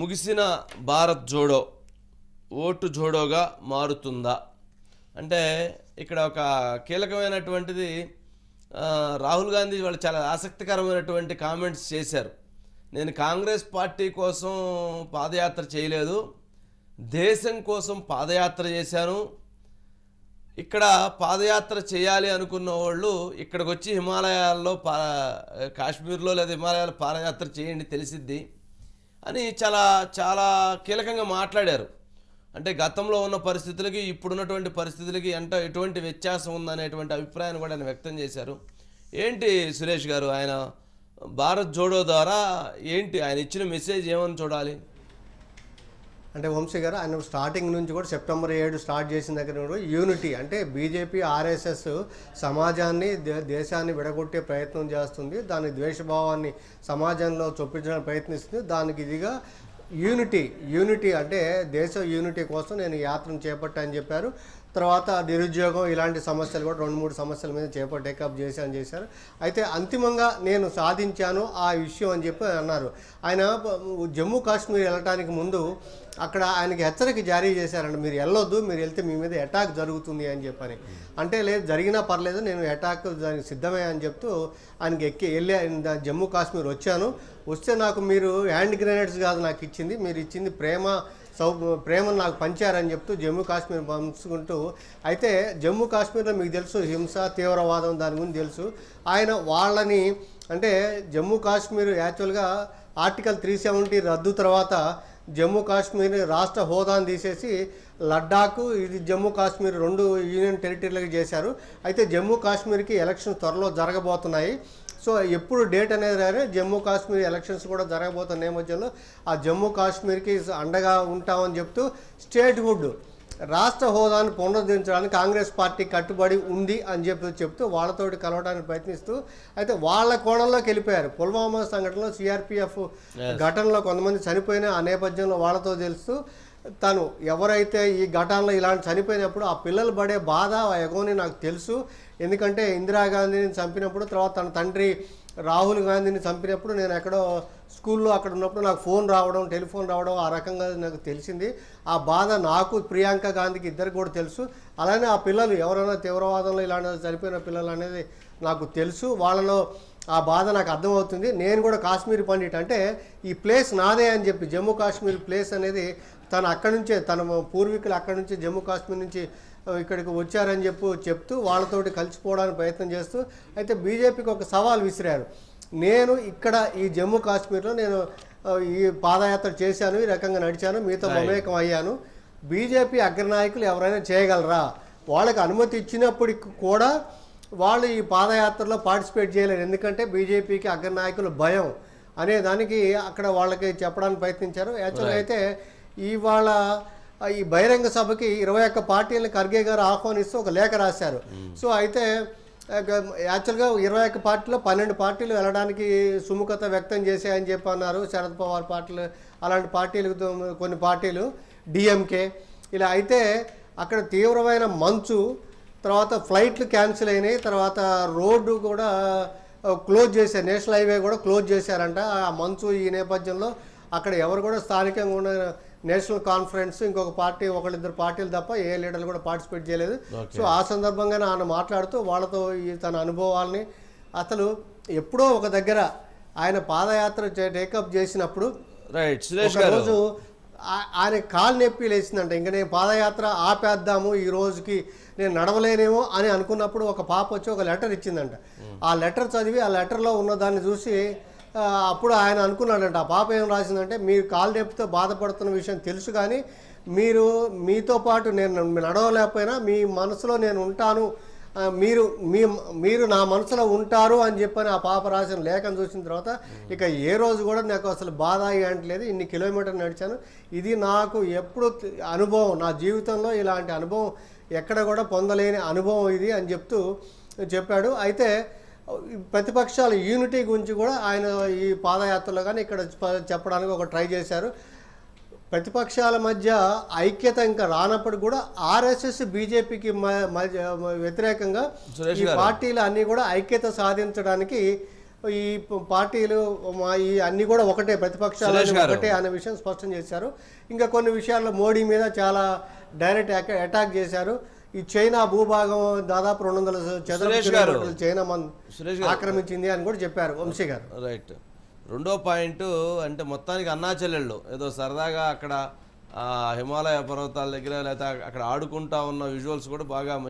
ముగిసిన భారత్ జోడో ఓటు జోడోగా మారుతుందా అంటే ఇక్కడ ఒక కీలకమైనటువంటిది రాహుల్ గాంధీ వాళ్ళు చాలా ఆసక్తికరమైనటువంటి కామెంట్స్ చేశారు నేను కాంగ్రెస్ పార్టీ కోసం పాదయాత్ర చేయలేదు దేశం కోసం పాదయాత్ర చేశాను ఇక్కడ పాదయాత్ర చేయాలి అనుకున్న వాళ్ళు ఇక్కడికి వచ్చి హిమాలయాల్లో పా కాశ్మీర్లో లేదా హిమాలయాల్లో పాదయాత్ర చేయండి తెలిసిద్ది అని చాలా చాలా కీలకంగా మాట్లాడారు అంటే గతంలో ఉన్న పరిస్థితులకి ఇప్పుడున్నటువంటి పరిస్థితులకి ఎంత ఎటువంటి వ్యత్యాసం ఉందనేటువంటి అభిప్రాయాన్ని కూడా ఆయన వ్యక్తం చేశారు ఏంటి సురేష్ గారు ఆయన భారత్ జోడో ద్వారా ఏంటి ఆయన ఇచ్చిన మెసేజ్ ఏమని చూడాలి అంటే వంశీ గారు ఆయన స్టార్టింగ్ నుంచి కూడా సెప్టెంబర్ ఏడు స్టార్ట్ చేసిన దగ్గర కూడా యూనిటీ అంటే బీజేపీ ఆర్ఎస్ఎస్ సమాజాన్ని దేశాన్ని విడగొట్టే ప్రయత్నం చేస్తుంది దాని ద్వేషభావాన్ని సమాజంలో చొప్పించడానికి ప్రయత్నిస్తుంది దానికి ఇదిగా యూనిటీ యూనిటీ అంటే దేశ యూనిటీ కోసం నేను యాత్రను చేపట్టా అని చెప్పారు తర్వాత నిరుద్యోగం ఇలాంటి సమస్యలు కూడా రెండు మూడు సమస్యల మీద చేప టేకప్ చేశాను చేశారు అయితే అంతిమంగా నేను సాధించాను ఆ విషయం అని చెప్పి అన్నారు ఆయన జమ్మూ కాశ్మీర్ వెళ్ళటానికి ముందు అక్కడ ఆయనకి హెచ్చరిక జారీ చేశారండి మీరు వెళ్ళొద్దు మీరు వెళ్తే మీ మీద అటాక్ జరుగుతుంది అని చెప్పని అంటే లేదు జరిగినా పర్లేదు నేను అటాక్ దానికి సిద్ధమయ్యా అని చెప్తూ ఆయనకి ఎక్కి వెళ్ళి జమ్మూ కాశ్మీర్ వచ్చాను వస్తే నాకు మీరు హ్యాండ్ గ్రెనేడ్స్ కాదు నాకు ఇచ్చింది మీరు ఇచ్చింది ప్రేమ సౌ ప్రేమను నాకు పంచారని చెప్తూ జమ్మూ కాశ్మీర్ పంచుకుంటూ అయితే జమ్మూ కాశ్మీర్లో మీకు తెలుసు హింస తీవ్రవాదం దాని గురించి తెలుసు ఆయన వాళ్ళని అంటే జమ్మూ కాశ్మీర్ యాక్చువల్గా ఆర్టికల్ త్రీ సెవెంటీ రద్దు తర్వాత జమ్మూ కాశ్మీర్ రాష్ట్ర హోదాను తీసేసి లడ్డాకు ఇది జమ్మూ కాశ్మీర్ రెండు యూనియన్ టెరిటరీలకు చేశారు అయితే జమ్మూ కాశ్మీర్కి ఎలక్షన్ త్వరలో జరగబోతున్నాయి సో ఎప్పుడు డేట్ అనేది రాని జమ్మూ కాశ్మీర్ ఎలక్షన్స్ కూడా జరగబోతున్న నేపథ్యంలో ఆ జమ్మూ కాశ్మీర్కి అండగా ఉంటామని చెప్తూ స్టేట్ వుడ్ రాష్ట్ర హోదాను పునరుద్ధరించడానికి కాంగ్రెస్ పార్టీ కట్టుబడి ఉంది అని చెప్పి చెప్తూ వాళ్ళతోటి కలవడానికి ప్రయత్నిస్తూ అయితే వాళ్ళ కోణంలోకి వెళ్ళిపోయారు పుల్వామా సంఘటనలో సిఆర్పిఎఫ్ ఘటనలో కొంతమంది చనిపోయిన ఆ నేపథ్యంలో వాళ్ళతో తెలుస్తూ తను ఎవరైతే ఈ ఘటనలో ఇలాంటి చనిపోయినప్పుడు ఆ పిల్లలు పడే బాధ ఎగోని నాకు తెలుసు ఎందుకంటే ఇందిరాగాంధీని చంపినప్పుడు తర్వాత తన తండ్రి రాహుల్ గాంధీని చంపినప్పుడు నేను ఎక్కడో స్కూల్లో అక్కడ ఉన్నప్పుడు నాకు ఫోన్ రావడం టెలిఫోన్ రావడం ఆ రకంగా నాకు తెలిసింది ఆ బాధ నాకు ప్రియాంక గాంధీకి ఇద్దరికి కూడా తెలుసు అలానే ఆ పిల్లలు ఎవరైనా తీవ్రవాదంలో ఇలాంటి చనిపోయిన పిల్లలు అనేది నాకు తెలుసు వాళ్ళలో ఆ బాధ నాకు అర్థమవుతుంది నేను కూడా కాశ్మీర్ పండిట్ అంటే ఈ ప్లేస్ నాదే అని చెప్పి జమ్మూ కాశ్మీర్ ప్లేస్ అనేది తను అక్కడి నుంచే తన పూర్వీకులు అక్కడి నుంచి జమ్మూ కాశ్మీర్ నుంచి ఇక్కడికి వచ్చారని చెప్పు చెప్తూ వాళ్ళతోటి కలిసిపోవడానికి ప్రయత్నం చేస్తూ అయితే బీజేపీకి ఒక సవాల్ విసిరారు నేను ఇక్కడ ఈ జమ్మూ కాశ్మీర్లో నేను ఈ పాదయాత్ర చేశాను ఈ రకంగా నడిచాను మీతో మమేకం అయ్యాను బీజేపీ అగ్రనాయకులు ఎవరైనా చేయగలరా వాళ్ళకి అనుమతి ఇచ్చినప్పటికి కూడా వాళ్ళు ఈ పాదయాత్రలో పార్టిసిపేట్ చేయలేరు ఎందుకంటే బీజేపీకి అగ్రనాయకులు భయం అనే దానికి అక్కడ వాళ్ళకి చెప్పడానికి ప్రయత్నించారు యాక్చువల్గా అయితే ఇవాళ ఈ బహిరంగ సభకి ఇరవై ఒక్క పార్టీలను ఖర్గే గారు ఆహ్వానిస్తూ ఒక లేఖ రాశారు hmm. సో అయితే యాక్చువల్గా ఇరవై ఒక్క పార్టీలో పన్నెండు పార్టీలు వెళ్ళడానికి సుముఖత వ్యక్తం చేశాయని చెప్పి అన్నారు శరద్ పవార్ పార్టీలు అలాంటి పార్టీలు కొన్ని పార్టీలు డిఎంకే ఇలా అయితే అక్కడ తీవ్రమైన మంచు తర్వాత ఫ్లైట్లు క్యాన్సిల్ అయినాయి తర్వాత రోడ్డు కూడా క్లోజ్ చేశారు నేషనల్ హైవే కూడా క్లోజ్ చేశారంట ఆ మంచు ఈ నేపథ్యంలో అక్కడ ఎవరు కూడా స్థానికంగా ఉన్న నేషనల్ కాన్ఫరెన్స్ ఇంకొక పార్టీ ఒకళ్ళిద్దరు పార్టీలు తప్ప ఏ లీడర్లు కూడా పార్టిసిపేట్ చేయలేదు సో ఆ సందర్భంగానే ఆయన మాట్లాడుతూ వాళ్ళతో ఈ తన అనుభవాల్ని అతను ఎప్పుడో ఒక దగ్గర ఆయన పాదయాత్ర టేకప్ చేసినప్పుడు రైట్ సురేష్ గారు ఆయన కాలు నొప్పి లేచిందంట ఇంకా నేను పాదయాత్ర ఆపేద్దాము ఈ రోజుకి నేను నడవలేనేమో అని అనుకున్నప్పుడు ఒక పాప వచ్చి ఒక లెటర్ ఇచ్చిందంట ఆ లెటర్ చదివి ఆ లెటర్లో ఉన్న దాన్ని చూసి అప్పుడు ఆయన అనుకున్నాడంట ఆ పాప ఏం రాసిందంటే మీరు కాలు నొప్పితో బాధపడుతున్న విషయం తెలుసు కానీ మీరు మీతో పాటు నేను నడవలేకపోయినా మీ మనసులో నేను ఉంటాను మీరు మీ మీరు నా మనసులో ఉంటారు అని చెప్పని ఆ పాప రాసిన లేఖను చూసిన తర్వాత ఇక ఏ రోజు కూడా నాకు అసలు బాధ అంటలేదు ఇన్ని కిలోమీటర్లు నడిచాను ఇది నాకు ఎప్పుడు అనుభవం నా జీవితంలో ఇలాంటి అనుభవం ఎక్కడ కూడా పొందలేని అనుభవం ఇది అని చెప్తూ చెప్పాడు అయితే ప్రతిపక్షాల యూనిటీ గురించి కూడా ఆయన ఈ పాదయాత్రలో కానీ ఇక్కడ చెప్పడానికి ఒక ట్రై చేశారు ప్రతిపక్షాల మధ్య ఐక్యత ఇంకా రానప్పుడు కూడా ఆర్ఎస్ఎస్ బీజేపీకి వ్యతిరేకంగా ఈ పార్టీలు అన్నీ కూడా ఐక్యత సాధించడానికి ఈ పార్టీలు ఈ అన్ని కూడా ఒకటే ప్రతిపక్షాలు ఒకటే అనే విషయం స్పష్టం చేశారు ఇంకా కొన్ని విషయాల్లో మోడీ మీద చాలా డైరెక్ట్ అటాక్ చేశారు ఈ చైనా భూభాగం దాదాపు రెండు వందల చైనా ఆక్రమించింది అని కూడా చెప్పారు వంశీ గారు రైట్ రెండో పాయింట్ అంటే మొత్తానికి అన్నాచెల్లెళ్ళు ఏదో సరదాగా అక్కడ హిమాలయ పర్వతాల దగ్గర లేకపోతే అక్కడ ఆడుకుంటా ఉన్న విజువల్స్ కూడా బాగా